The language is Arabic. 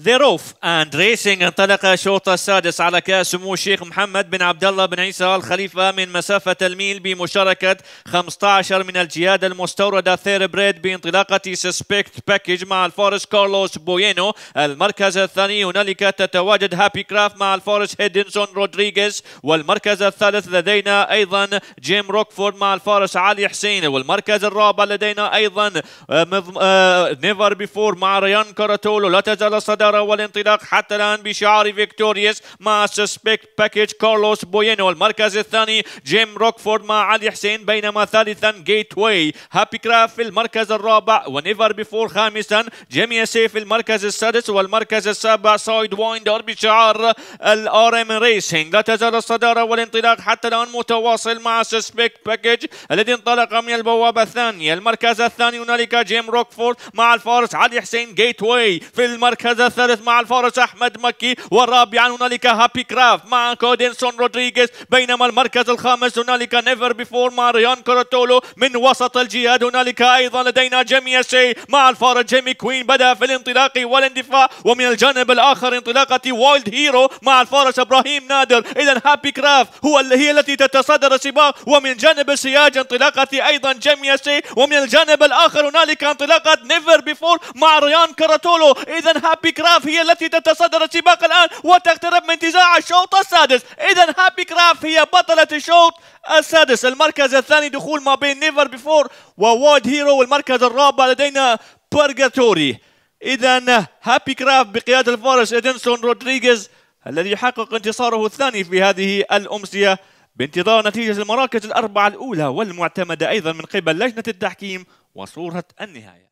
ذيروف اند ريسنج انطلق الشوط السادس على كاس سمو الشيخ محمد بن عبد الله بن عيسى الخليفه من مسافه الميل بمشاركه 15 من الجياد المستورده ثير بريد بانطلاقه سسبكت باكج مع الفارس كارلوس بوينو المركز الثاني هنالك تتواجد هابي كراف مع الفارس هيدنسون رودريغيز والمركز الثالث لدينا ايضا جيم روكفورد مع الفارس علي حسين والمركز الرابع لدينا ايضا نيفر آه، بيفور آه، مع ريان كاراتولو لا تزال الصدى الإدارة والانطلاق حتى الآن بشعار فيكتوريوس مع سسبكت باكيج كارلوس بوينو المركز الثاني جيم روكفورد مع علي حسين بينما ثالثا جيت واي هابي كراف في المركز الرابع ونيفر بيفور خامسا جيمي سيف في المركز السادس والمركز السابع سايد وايندر بشعار الار ام ريسنج لا تزال الصدارة والانطلاق حتى الآن متواصل مع سسبكت باكيج الذي انطلق من البوابة الثانية المركز الثاني هنالك جيم روكفورد مع الفارس علي حسين جيت واي في المركز الثاني الثالث مع الفارس أحمد مكي والرابع هنالك هابي كراف مع كودينسون رودريغيز بينما المركز الخامس هنالك نيفر بيفور مع ريان كورتولو من وسط الجهاد هنالك أيضا لدينا جيمي شي مع الفارس جيمي كوين بدأ في الانطلاق والاندفاع ومن الجانب الآخر انطلاقة وايلد هيرو مع الفارس إبراهيم نادر إذا هابي كراف هو اللي هي التي تتصدر السباق ومن جانب السياج انطلاقة أيضا جيمي شي ومن الجانب الآخر هنالك انطلاقة نيفر بيفور مع ريان كاراتولو إذا هابي كراف كراف هي التي تتصدر السباق الآن وتقترب من انتزاع الشوط السادس إذا هابي كراف هي بطلة الشوط السادس المركز الثاني دخول ما بين نيفر بيفور وواد هيرو والمركز الرابع لدينا بيرغاتوري إذا هابي كراف بقيادة الفارس إدنسون رودريغيز الذي يحقق انتصاره الثاني في هذه الأمسية بانتظار نتيجة المراكز الأربعة الأولى والمعتمدة أيضا من قبل لجنة التحكيم وصورة النهاية